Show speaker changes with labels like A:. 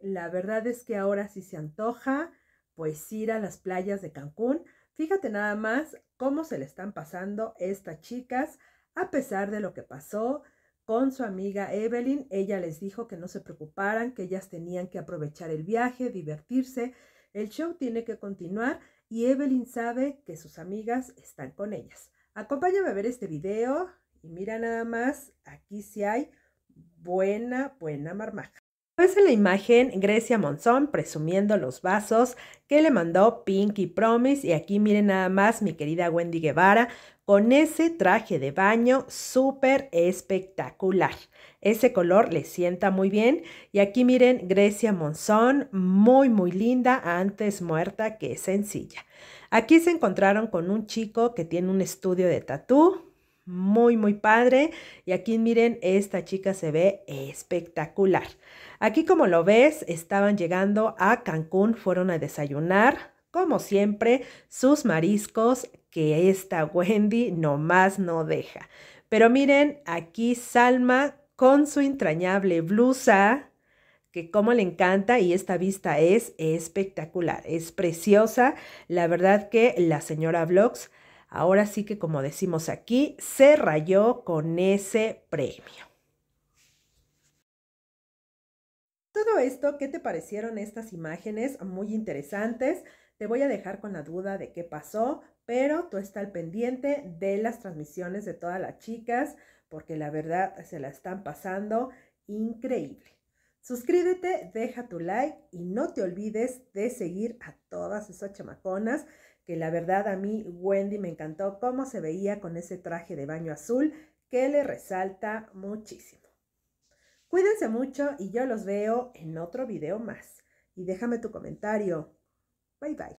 A: La verdad es que ahora sí se antoja, pues ir a las playas de Cancún. Fíjate nada más cómo se le están pasando estas chicas a pesar de lo que pasó con su amiga Evelyn. Ella les dijo que no se preocuparan, que ellas tenían que aprovechar el viaje, divertirse. El show tiene que continuar y Evelyn sabe que sus amigas están con ellas. Acompáñame a ver este video y mira nada más, aquí sí hay buena, buena marmaja. Ves pues, en la imagen, Grecia Monzón presumiendo los vasos que le mandó Pinky Promise. Y aquí miren nada más mi querida Wendy Guevara con ese traje de baño súper espectacular. Ese color le sienta muy bien. Y aquí miren Grecia Monzón, muy muy linda, antes muerta que sencilla. Aquí se encontraron con un chico que tiene un estudio de tatú, muy, padre. Y aquí miren, esta chica se ve espectacular. Aquí como lo ves, estaban llegando a Cancún, fueron a desayunar. Como siempre, sus mariscos que esta Wendy nomás no deja. Pero miren, aquí Salma con su entrañable blusa, que como le encanta y esta vista es espectacular, es preciosa. La verdad que la señora Vlogs Ahora sí que como decimos aquí, se rayó con ese premio. Todo esto, ¿qué te parecieron estas imágenes? Muy interesantes. Te voy a dejar con la duda de qué pasó, pero tú está al pendiente de las transmisiones de todas las chicas, porque la verdad se la están pasando increíble. Suscríbete, deja tu like y no te olvides de seguir a todas esas chamaconas que la verdad a mí Wendy me encantó cómo se veía con ese traje de baño azul que le resalta muchísimo. Cuídense mucho y yo los veo en otro video más. Y déjame tu comentario. Bye bye.